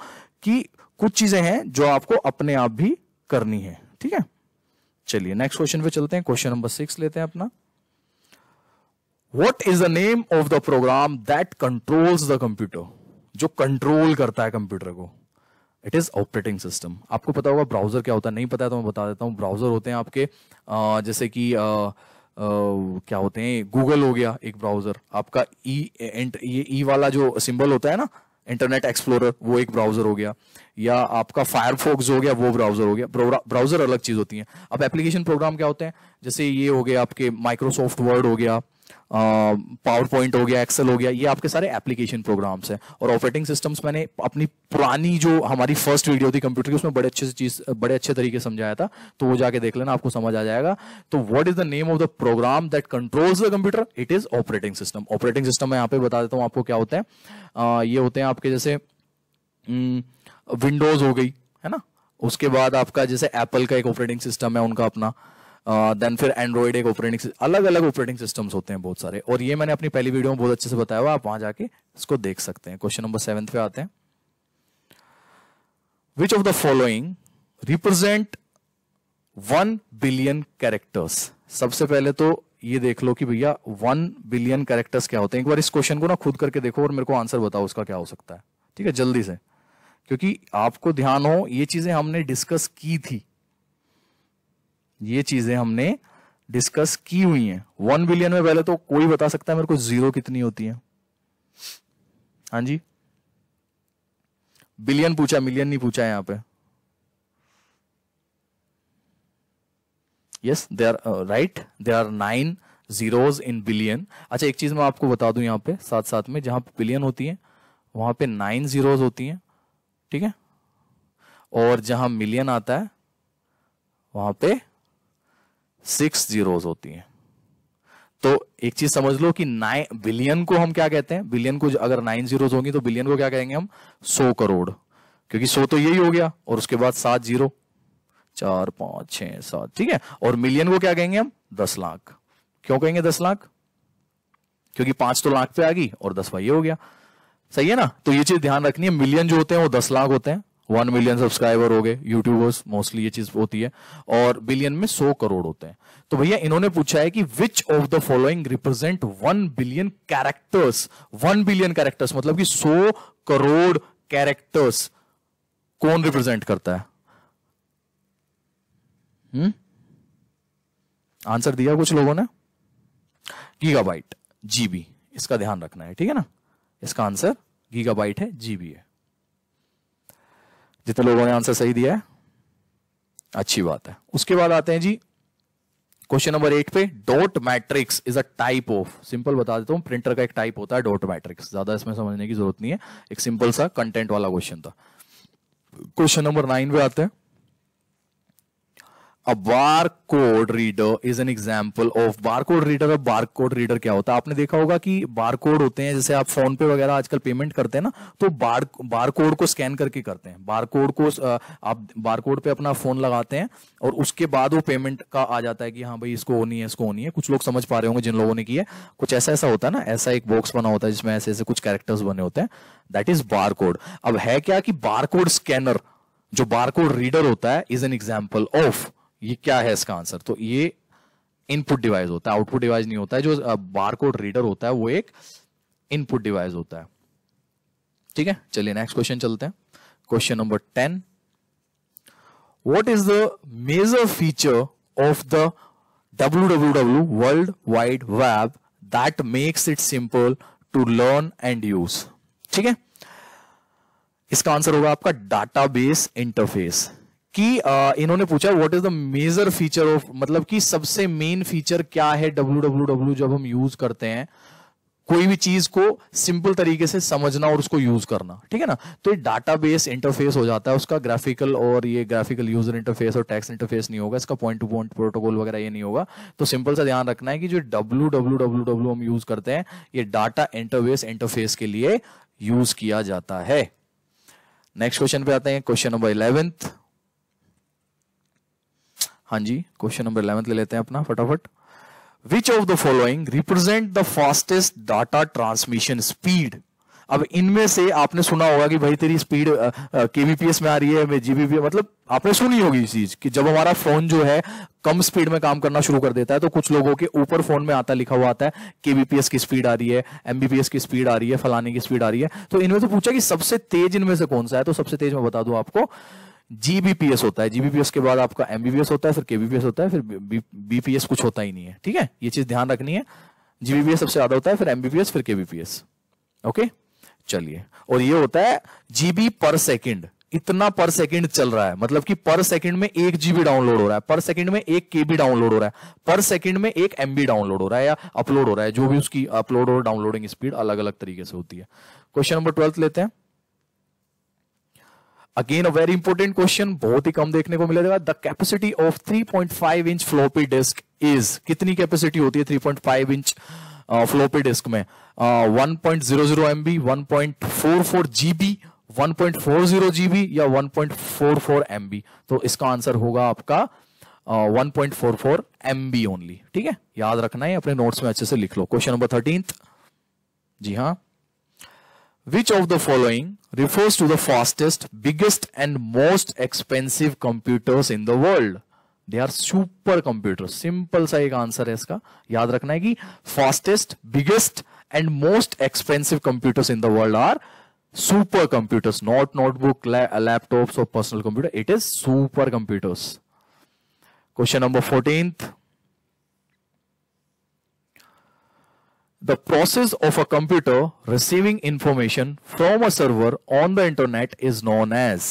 कि कुछ चीजें हैं जो आपको अपने आप भी करनी है ठीक है चलिए नेक्स्ट क्वेश्चन पे चलते हैं क्वेश्चन नंबर सिक्स लेते हैं अपना what is the name of the program that controls the computer जो कंट्रोल करता है कंप्यूटर को इट इज ऑपरेटिंग सिस्टम आपको पता होगा ब्राउजर क्या होता है नहीं पता है तो मैं बता देता हूँ ब्राउजर होते हैं आपके जैसे कि क्या होते हैं गूगल हो गया एक ब्राउजर आपका ई e, ये ई e वाला जो सिंबल होता है ना इंटरनेट एक्सप्लोरर वो एक ब्राउजर हो गया या आपका फायरफॉक्स हो गया वो ब्राउजर हो गया ब्राउजर अलग चीज होती है अब एप्लीकेशन प्रोग्राम क्या होते हैं जैसे ये हो गया आपके माइक्रोसॉफ्ट वर्ड हो गया पावर पॉइंट हो गया एक्सेल हो गया ये आपके सारे एप्लीकेशन प्रोग्राम्स हैं और ऑपरेटिंग सिस्टम्स मैंने अपनी पुरानी जो हमारी फर्स्ट वीडियो थी कंप्यूटर की उसमें बड़े अच्छे से चीज बड़े अच्छे तरीके समझाया था तो वो जाके देख लेना आपको समझ आ जाएगा तो what is the name of the program that controls the computer it is operating system operating system मैं यहाँ पे बता देता हूँ आपको क्या होते हैं ये होते हैं आपके जैसे विंडोज हो गई है ना उसके बाद आपका जैसे एप्पल का एक ऑपरेटिंग सिस्टम है उनका अपना देन uh, फिर एंड्रॉइड एक ऑपरेटिंग अलग अलग ऑपरेटिंग सिस्टम्स होते हैं बहुत सारे और ये मैंने अपनी पहली वीडियो में बहुत अच्छे से बताया हुआ आप वहां जाके इसको देख सकते हैं क्वेश्चन नंबर सेवन पे आते हैं which of the following represent one billion characters सबसे पहले तो ये देख लो कि भैया वन बिलियन कैरेक्टर्स क्या होते हैं एक बार इस क्वेश्चन को ना खुद करके देखो और मेरे को आंसर बताओ उसका क्या हो सकता है ठीक है जल्दी से क्योंकि आपको ध्यान हो ये चीजें हमने डिस्कस की थी ये चीजें हमने डिस्कस की हुई हैं वन बिलियन में पहले तो कोई बता सकता है मेरे को जीरो कितनी होती है हाँ जी बिलियन पूछा मिलियन नहीं पूछा यहां पे yes they are right they are nine zeros in billion अच्छा एक चीज मैं आपको बता दूं यहां पे साथ साथ में जहां पे बिलियन होती है वहां पे नाइन जीरोज होती हैं ठीक है और जहां मिलियन आता है वहां पे सिक्स जीरोस होती हैं तो एक चीज समझ लो कि नाइन बिलियन को हम क्या कहते हैं बिलियन को अगर नाइन जीरोस होंगी तो बिलियन को क्या कहेंगे हम सो करोड़ क्योंकि सो तो यही हो गया और उसके बाद सात जीरो चार पांच छह सात ठीक है और मिलियन को क्या कहेंगे हम दस लाख क्यों कहेंगे दस लाख क्योंकि पांच तो लाख पे आ गई और दस भाई हो गया सही है ना तो ये चीज ध्यान रखनी है मिलियन जो होते हैं वो दस लाख होते हैं वन मिलियन सब्सक्राइबर हो गए यूट्यूबर्स मोस्टली ये चीज होती है और बिलियन में सौ करोड़ होते हैं तो भैया इन्होंने पूछा है कि which of the following represent one billion characters one billion characters मतलब कि सौ करोड़ कैरेक्टर्स कौन रिप्रेजेंट करता है आंसर हम्म? दिया कुछ लोगों ने गीगाबाइट जीबी इसका ध्यान रखना है ठीक है ना इसका आंसर गीगाबाइट है जीबी है जितने लोगों ने आंसर सही दिया है अच्छी बात है उसके बाद आते हैं जी क्वेश्चन नंबर एट पे dot matrix is a type of simple बता देता हूँ प्रिंटर का एक टाइप होता है डॉट मैट्रिक्स ज्यादा इसमें समझने की जरूरत नहीं है एक सिंपल सा कंटेंट वाला क्वेश्चन था क्वेश्चन नंबर नाइन पे आते हैं code reader is an example of bar code reader और कोड रीडर क्या होता है आपने देखा होगा कि कोड होते हैं जैसे आप फोन पे वगैरह आजकल पेमेंट करते हैं ना तो बार कोड को स्कैन करके करते हैं कोड को आप कोड पे अपना फोन लगाते हैं और उसके बाद वो पेमेंट का आ जाता है कि हाँ भाई इसको होनी है इसको होनी है कुछ लोग समझ पा रहे होंगे जिन लोगों ने किया कुछ ऐसा ऐसा होता है ना ऐसा एक बॉक्स बना होता है जिसमें ऐसे ऐसे कुछ कैरेक्टर्स बने होते हैं दैट इज कोड अब है क्या कि कोड स्कैनर जो बारकोड रीडर होता है इज एन एग्जाम्पल ऑफ ये क्या है इसका आंसर तो ये इनपुट डिवाइस होता है आउटपुट डिवाइस नहीं होता है जो बार कोड रीडर होता है वो एक इनपुट डिवाइस होता है ठीक है चलिए नेक्स्ट क्वेश्चन चलते हैं question number ten what is the major feature of the W W W world wide web that makes it simple to learn and use ठीक है इसका आंसर होगा आपका डाटा बेस इंटरफेस कि इन्होंने पूछा what is the major feature of मतलब कि सबसे मेन फीचर क्या है डब्ल्यू जब हम यूज करते हैं कोई भी चीज को सिंपल तरीके से समझना और उसको यूज करना ठीक है ना तो ये डाटाबेस इंटरफेस हो जाता है उसका ग्राफिकल और ये ग्राफिकल यूजर इंटरफेस और टैक्स इंटरफेस नहीं होगा इसका पॉइंट टू पॉइंट प्रोटोकॉल वगैरह ये नहीं होगा तो सिंपल सा ध्यान रखना है कि जो डब्ल्यू डब्ल्यू डब्ल्यू डब्ल्यू हम यूज करते हैं ये डाटा इंटरवेस इंटरफेस के लिए यूज किया जाता है नेक्स्ट क्वेश्चन पे आते हैं क्वेश्चन नंबर इलेवेंथ हाँ जी क्वेश्चन नंबर इलेवेंथ ले लेते हैं अपना फटाफट which of the following represent the fastest data transmission speed अब इनमें से आपने सुना होगा कि भाई तेरी स्पीड केवीपीएस में आ रही है जीबीपीएस मतलब आपने सुनी होगी इस चीज कि जब हमारा फोन जो है कम स्पीड में काम करना शुरू कर देता है तो कुछ लोगों के ऊपर फोन में आता लिखा हुआ आता है केवीपीएस की स्पीड आ रही है एमबीपीएस की स्पीड आ रही है फलाने की स्पीड आ रही है तो इनमें तो पूछा कि सबसे तेज इनमें से कौन सा है तो सबसे तेज मैं बता दू आपको जीबीपीएस होता है जीबीपीएस के बाद आपका एमबीबीएस होता है फिर केबीपीएस होता है फिर बीपीएस कुछ होता ही नहीं है ठीक है ये चीज ध्यान रखनी है जीबीपीएस सबसे ज्यादा होता है फिर एमबीबीएस फिर केबीपीएस ओके चलिए और ये होता है जीबी पर सेकेंड इतना पर सेकंड चल रहा है मतलब कि पर सेकंड में एक जीबी डाउनलोड हो रहा है पर सेकंड में एक केबी डाउनलोड हो रहा है पर सेकंड में एक एमबी डाउनलोड हो रहा है या अपलोड हो रहा है जो भी उसकी अपलोड और डाउनलोडिंग स्पीड अलग अलग तरीके से होती है क्वेश्चन नंबर ट्वेल्थ लेते हैं again a very important question बहुत ही कम देखने को मिलेगा the capacity of 3.5 inch floppy disk is कितनी कैपेसिटी होती है 3.5 इंच फ्लोपी डिस्क में one point zero zero M B one point four four GB one point four zero GB या one point four four M B तो इसका answer होगा आपका one point four four M B only ठीक है याद रखना है अपने नोट्स में अच्छे से लिख लो क्वेश्चन नंबर थर्टीन जी हाँ Which of the following refers to the fastest, biggest and most expensive computers in the world? They are super computers. Simple sa answer hai iska. Yaad rakhna hai fastest, biggest and most expensive computers in the world are super computers. Not notebook, laptops or personal computer. It is super computers. Question number fourteen. The process of a computer receiving information from a server on the internet is known as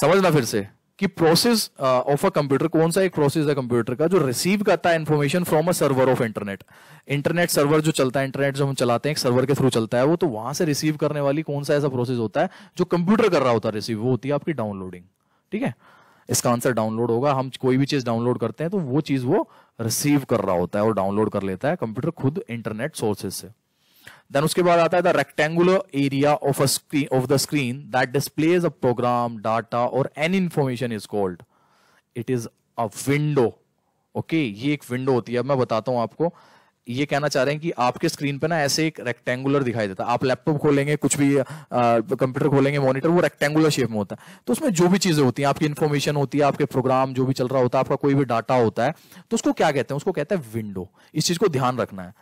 समझना फिर से कि process of a computer कौन सा एक process है computer का जो रिसीव करता है information from a server of internet internet server जो चलता है इंटरनेट जो हम चलाते हैं एक सर्वर के थ्रू चलता है वो तो वहां से रिसीव करने वाली कौन सा ऐसा प्रोसेस होता है जो कंप्यूटर कर रहा होता है रिसीव वो होती है आपकी डाउनलोडिंग ठीक है इसका आंसर डाउनलोड होगा हम कोई भी चीज डाउनलोड करते हैं तो वो चीज वो रिसीव कर रहा होता है और डाउनलोड कर लेता है कंप्यूटर खुद इंटरनेट सोर्सेज से देन उसके बाद आता है the rectangular area of a of the screen that displays a program data और any information is called it is a window okay ये एक विंडो होती है मैं बताता हूं आपको ये कहना चाह रहे हैं कि आपके स्क्रीन पे ना ऐसे एक रेक्टेंगुलर दिखाई देता है आप लैपटॉप खोलेंगे कुछ भी कंप्यूटर खोलेंगे मॉनिटर वो रेक्टेंगुलर शेप में होता है तो उसमें जो भी चीजें होती हैं आपकी इन्फॉर्मेशन होती है आपके प्रोग्राम जो भी चल रहा होता है आपका कोई भी डाटा होता है तो उसको क्या कहते हैं उसको कहते हैं विंडो इस चीज को ध्यान रखना है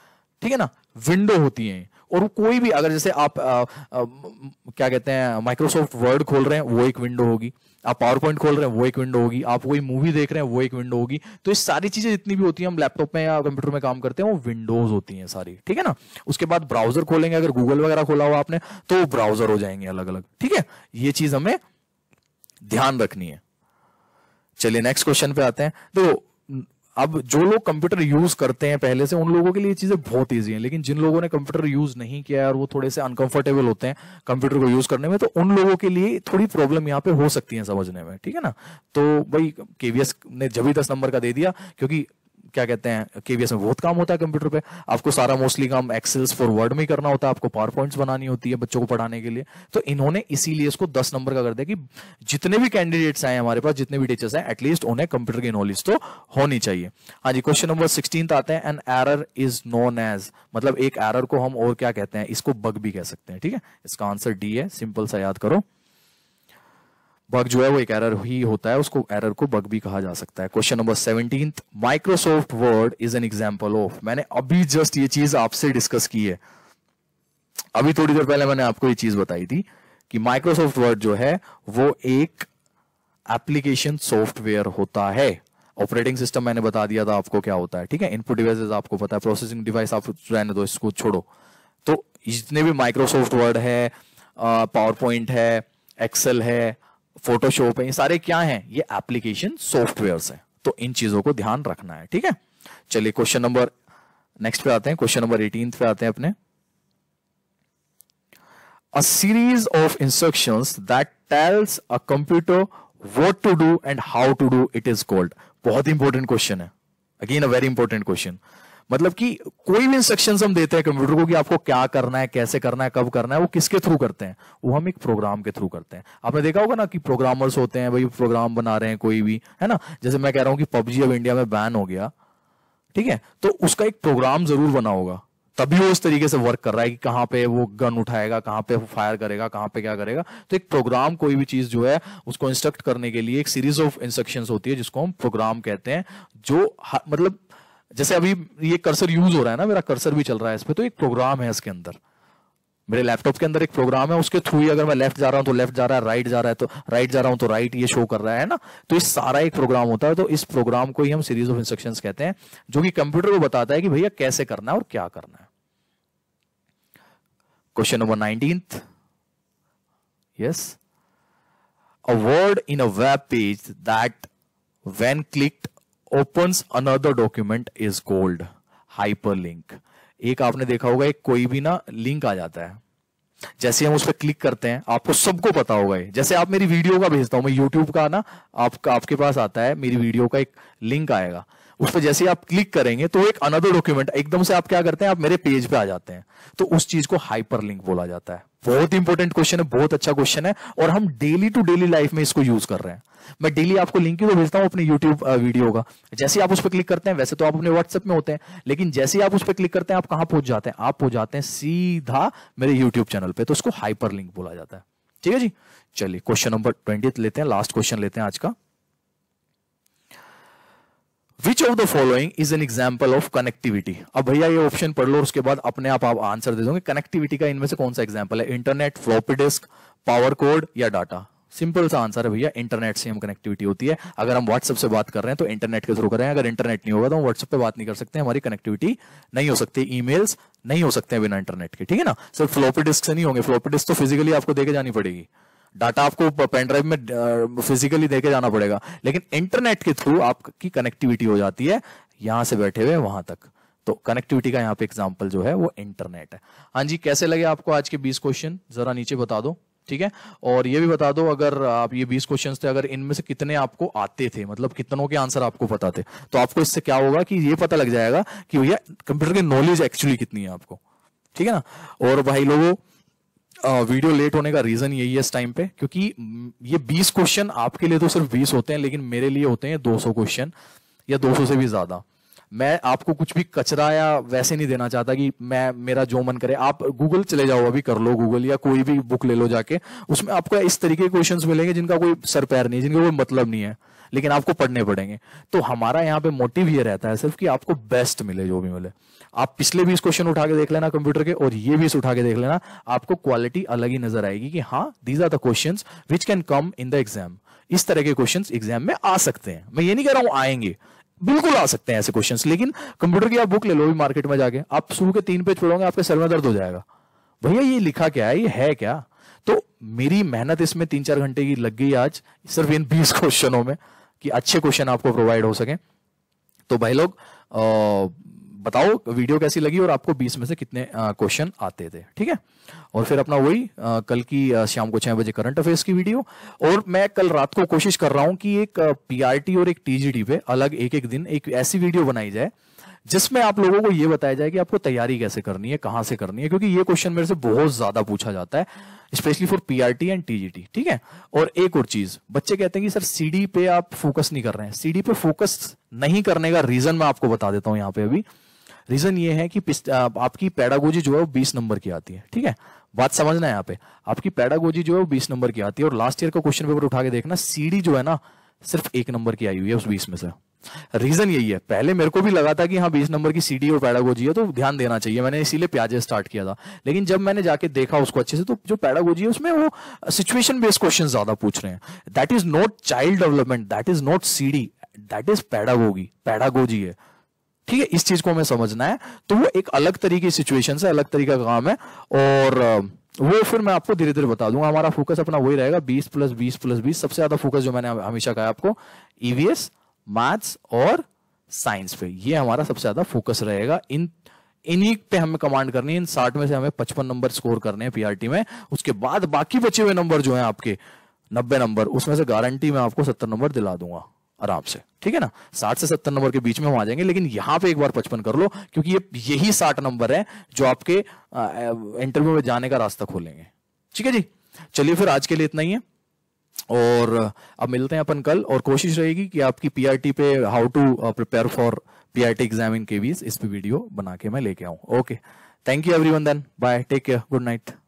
ठीक है ना विंडो होती है और वो कोई भी अगर जैसे आप आ, आ, क्या कहते हैं माइक्रोसॉफ्ट वर्ड खोल रहे हैं वो एक विंडो होगी आप पावर पॉइंट खोल रहे हैं वो एक विंडो होगी आप कोई मूवी देख रहे हैं वो एक विंडो होगी तो ये सारी चीजें जितनी भी होती हैं हम लैपटॉप में या कंप्यूटर में काम करते हैं वो विंडोज होती हैं सारी ठीक है ना उसके बाद ब्राउजर खोलेंगे अगर गूगल वगैरह खोला हुआ आपने तो ब्राउजर हो जाएंगे अलग अलग ठीक है ये चीज हमें ध्यान रखनी है चलिए नेक्स्ट क्वेश्चन पे आते हैं तो अब जो लोग कंप्यूटर यूज करते हैं पहले से उन लोगों के लिए चीजें बहुत ईजी हैं लेकिन जिन लोगों ने कंप्यूटर यूज नहीं किया है और वो थोड़े से अनकंफर्टेबल होते हैं कंप्यूटर को यूज करने में तो उन लोगों के लिए थोड़ी प्रॉब्लम यहाँ पे हो सकती है समझने में ठीक है ना तो भाई केवीएस ने दस नंबर का दे दिया क्योंकि क्या कहते हैं केवीएस में बहुत काम होता है कंप्यूटर पे आपको सारा मोस्टली काम एक्सेल्स फॉर वर्ड में करना होता है आपको पावर पॉइंट्स बनानी होती है बच्चों को पढ़ाने के लिए तो इन्होंने इसीलिए इसको दस नंबर का कर दिया कि जितने भी कैंडिडेट्स आए हमारे पास जितने भी टीचर्स हैं एटलीस्ट उन्हें कंप्यूटर की नॉलेज तो होनी चाहिए हाँ जी क्वेश्चन नंबर सिक्सटीन आते हैं an error is known as मतलब एक एरर को हम और क्या कहते हैं इसको बग भी कह सकते हैं ठीक है इसका आंसर डी है सिंपल सा याद करो बग जो है वो एक एरर ही होता है उसको एरर को बग भी कहा जा सकता है question number seventeen Microsoft Word is an example of मैंने अभी जस्ट ये चीज आपसे डिस्कस की है अभी थोड़ी देर पहले मैंने आपको ये चीज बताई थी कि माइक्रोसॉफ्ट वर्ड जो है वो एक एप्लीकेशन सॉफ्टवेयर होता है ऑपरेटिंग सिस्टम मैंने बता दिया था आपको क्या होता है ठीक है इनपुट डिवाइसेस आपको पता है प्रोसेसिंग डिवाइस आप रहने दो इसको छोड़ो तो जितने भी माइक्रोसॉफ्ट वर्ड है पावर पॉइंट है एक्सेल है फोटोशॉप है ये सारे क्या हैं ये एप्लीकेशन सॉफ्टवेयर है तो इन चीजों को ध्यान रखना है ठीक है चलिए क्वेश्चन नंबर नेक्स्ट पे आते हैं क्वेश्चन नंबर एटीन पे आते हैं अपने a series of instruction that tells a computer what to do and how to do it is called बहुत इंपॉर्टेंट क्वेश्चन है again a very important question मतलब कि कोई भी इंस्ट्रक्शन हम देते हैं कंप्यूटर को कि आपको क्या करना है कैसे करना है कब करना है वो किसके थ्रू करते हैं वो हम एक प्रोग्राम के थ्रू करते हैं आपने देखा होगा ना कि प्रोग्रामर्स होते हैं भाई प्रोग्राम बना रहे हैं कोई भी है ना जैसे मैं कह रहा हूं कि पबजी अब इंडिया में बैन हो गया ठीक है तो उसका एक प्रोग्राम जरूर बना होगा तभी वो उस तरीके से वर्क कर रहा है कि कहाँ पे वो गन उठाएगा कहाँ पे फायर करेगा कहाँ पे क्या करेगा तो एक प्रोग्राम कोई भी चीज जो है उसको इंस्ट्रक्ट करने के लिए एक सीरीज ऑफ इंस्ट्रक्शंस होती है जिसको हम प्रोग्राम कहते हैं जो मतलब जैसे अभी ये कर्सर यूज हो रहा है ना मेरा कर्सर भी चल रहा है पर तो एक प्रोग्राम है इसके अंदर मेरे लैपटॉप के अंदर एक प्रोग्राम है उसके थ्रू ही अगर मैं लेफ्ट जा रहा हूं तो लेफ्ट जा रहा है राइट जा रहा है तो राइट जा रहा हूं तो राइट ये शो कर रहा है ना तो इस सारा एक प्रोग्राम होता है तो इस प्रोग्राम को ही हम सीरीज ऑफ इंस्ट्रक्शन कहते हैं जो कि कंप्यूटर को बताता है कि भैया कैसे करना है और क्या करना है question number nineteen yes a word in a web page that when clicked another document is is hyper link एक आपने देखा होगा एक कोई भी ना लिंक आ जाता है जैसे हम उस पर क्लिक करते हैं आपको सबको पता होगा जैसे आप मेरी वीडियो का भेजता हूं मैं यूट्यूब का ना आपका आपके पास आता है मेरी वीडियो का एक लिंक आएगा उस पर जैसे आप क्लिक करेंगे तो एक अनदर डॉक्यूमेंट एकदम से आप क्या करते हैं आप मेरे पेज पे आ जाते हैं तो उस चीज को हाइपर लिंक बोला जाता है बहुत इंपॉर्टेंट क्वेश्चन है बहुत अच्छा क्वेश्चन है और हम डेली टू डेली लाइफ में इसको यूज कर रहे हैं मैं डेली आपको लिंक ही तो भेजता हूं अपने यूट्यूब वीडियो का जैसे आप उस पर क्लिक करते हैं वैसे तो आप अपने व्हाट्सएप में होते हैं लेकिन जैसे ही आप उस पर क्लिक करते हैं आप कहां पहुंच जाते हैं आप पहुंच जाते हैं सीधा मेरे यूट्यूब चैनल पर तो उसको हाइपर लिंक बोला जाता है ठीक है जी चलिए क्वेश्चन नंबर ट्वेंटी लेते हैं लास्ट क्वेश्चन लेते हैं आज का of the following is an example of connectivity. अब भैया ये ऑप्शन पढ़ लो उसके बाद अपने आप आप आंसर दे दोगे कनेक्टिविटी का इनमें से कौन सा एग्जाम्पल है internet floppy disk power code या डाटा सिंपल सा आंसर है भैया इंटरनेट से हम कनेक्टिविटी होती है अगर हम व्हाट्सएप से बात कर रहे हैं तो इंटरनेट के थ्रू कर रहे हैं अगर इंटरनेट नहीं होगा तो हम व्हाट्सएप पे बात नहीं कर सकते हमारी कनेक्टिविटी नहीं हो सकती ईमेल्स नहीं हो सकते हैं बिना इंटरनेट के ठीक है ना सर फ्लॉपी डिस्क से नहीं होंगे फ्लॉपी डिस्क तो फिजिकली आपको देकर जानी पड़ेगी डाटा आपको पेन ड्राइव में फिजिकली देके जाना पड़ेगा लेकिन इंटरनेट के थ्रू आपकी कनेक्टिविटी हो जाती है यहां से बैठे हुए वहां तक तो कनेक्टिविटी का यहाँ पे एग्जाम्पल जो है वो इंटरनेट है हाँ जी कैसे लगे आपको आज के बीस क्वेश्चन जरा नीचे बता दो ठीक है और ये भी बता दो अगर आप ये बीस क्वेश्चन थे अगर इनमें से कितने आपको आते थे मतलब कितनों के आंसर आपको पता थे तो आपको इससे क्या होगा कि ये पता लग जाएगा कि भैया कंप्यूटर की नॉलेज एक्चुअली कितनी है आपको ठीक है ना और भाई लोगों वीडियो लेट होने का रीजन यही है इस टाइम पे क्योंकि ये 20 क्वेश्चन आपके लिए तो सिर्फ 20 होते हैं लेकिन मेरे लिए होते हैं 200 क्वेश्चन या 200 से भी ज्यादा मैं आपको कुछ भी कचरा या वैसे नहीं देना चाहता कि मैं मेरा जो मन करे आप गूगल चले जाओ अभी कर लो गूगल या कोई भी बुक ले लो जाके उसमें आपको इस तरीके के क्वेश्चन मिलेंगे जिनका कोई सर पैर नहीं जिनका कोई मतलब नहीं है लेकिन आपको पढ़ने पड़ेंगे तो हमारा यहाँ पे मोटिव ये रहता है सिर्फ कि आपको बेस्ट मिले जो भी मिले आप पिछले भी इस क्वेश्चन उठा के देख लेना कंप्यूटर के और ये भी इस उठा के देख लेना आपको क्वालिटी अलग ही नजर आएगी कि हाँ these are the question which can come in the exam इस तरह के क्वेश्चन एग्जाम में आ सकते हैं मैं ये नहीं कह रहा हूं आएंगे बिल्कुल आ सकते हैं ऐसे क्वेश्चंस लेकिन कंप्यूटर की आप बुक ले लो भी मार्केट में जाके आप सुबह के तीन पेज पढ़ोगे आपके सर में दर्द हो जाएगा भैया ये लिखा क्या है ये है क्या तो मेरी मेहनत इसमें तीन चार घंटे की लग गई आज सिर्फ इन बीस क्वेश्चनों में कि अच्छे क्वेश्चन आपको प्रोवाइड हो सके तो भाई लोग बताओ वीडियो कैसी लगी और आपको 20 में से कितने क्वेश्चन आते थे ठीक है और फिर अपना वही कल की शाम को छह बजे करंट अफेयर्स की वीडियो और मैं कल रात को कोशिश कर रहा हूं कि एक पीआरटी और एक टीजीडी पे अलग एक एक दिन एक ऐसी वीडियो बनाई जाए जिसमें आप लोगों को यह बताया जाए कि आपको तैयारी कैसे करनी है कहां से करनी है क्योंकि ये क्वेश्चन मेरे से बहुत ज्यादा पूछा जाता है specially for PRT and TGT ठीक है और एक और चीज बच्चे कहते हैं कि सर सीडी पे आप फोकस नहीं कर रहे हैं सीडी पे फोकस नहीं करने का रीजन मैं आपको बता देता हूं यहां पे अभी रीजन ये है कि आपकी पैडागोजी जो है वो बीस नंबर की आती है ठीक है बात समझना है यहाँ पे आपकी पैडागोजी जो है वो बीस नंबर की आती है और लास्ट ईयर का क्वेश्चन पेपर उठा के देखना सीडी जो है ना सिर्फ एक नंबर की आई हुई है उस बीस में से रीजन यही है पहले मेरे को भी लगा था कि हाँ बीस नंबर की सीडी और पैडागोजी है तो ध्यान देना चाहिए मैंने इसीलिए प्याजे स्टार्ट किया था लेकिन जब मैंने जाके देखा उसको अच्छे से तो जो पैडागोजी है उसमें वो सिचुएशन बेस्ड क्वेश्चन ज्यादा पूछ रहे हैं that is not child development that is not CD that is pedagogy pedagogy है ठीक है इस चीज को हमें समझना है तो वो एक अलग तरीके सिचुएशन है अलग तरीके का काम है और वो फिर मैं आपको धीरे धीरे बता दूंगा हमारा फोकस अपना वही रहेगा 20 प्लस 20 प्लस 20 सबसे ज्यादा फोकस जो मैंने हमेशा कहा आपको ईवीएस e मैथ्स और साइंस पे ये हमारा सबसे ज्यादा फोकस रहेगा इन इन्हीं पे हमें कमांड करनी है इन साठ में से हमें पचपन नंबर स्कोर करने हैं पीआरटी में उसके बाद बाकी बचे हुए नंबर जो है आपके नब्बे नंबर उसमें से गारंटी मैं आपको सत्तर नंबर दिला दूंगा आराम से ठीक है ना साठ से सत्तर नंबर के बीच में हम आ जाएंगे लेकिन यहाँ पे एक बार पचपन कर लो क्योंकि ये यही साठ नंबर है जो आपके इंटरव्यू में जाने का रास्ता खोलेंगे ठीक है जी चलिए फिर आज के लिए इतना ही है और अब मिलते हैं अपन कल और कोशिश रहेगी कि आपकी पीआरटी पे how to prepare for PRT exam in KVs इस पे वीडियो बना के मैं लेके आऊँ okay thank you everyone then bye take care good night